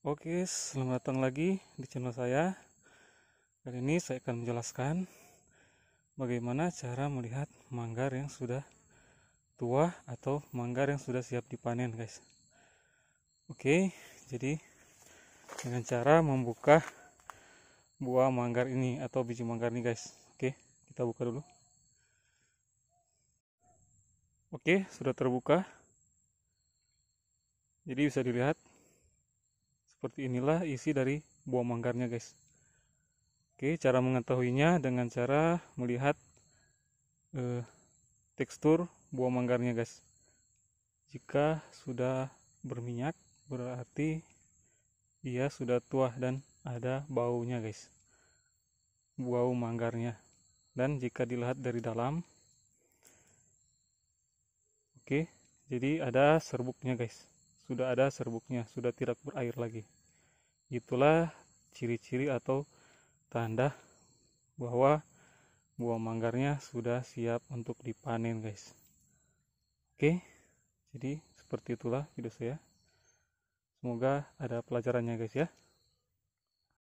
Oke, selamat datang lagi di channel saya. Kali ini saya akan menjelaskan bagaimana cara melihat manggar yang sudah tua atau manggar yang sudah siap dipanen, guys. Oke, jadi dengan cara membuka buah manggar ini atau biji manggar ini, guys. Oke, kita buka dulu. Oke, sudah terbuka. Jadi bisa dilihat seperti inilah isi dari buah manggarnya guys. Oke, cara mengetahuinya dengan cara melihat eh, tekstur buah manggarnya guys. Jika sudah berminyak berarti dia sudah tua dan ada baunya guys. Bau manggarnya. Dan jika dilihat dari dalam Oke, jadi ada serbuknya guys sudah ada serbuknya, sudah tidak berair lagi. Itulah ciri-ciri atau tanda bahwa buah manggarnya sudah siap untuk dipanen, guys. Oke, jadi seperti itulah video saya. Semoga ada pelajarannya, guys ya.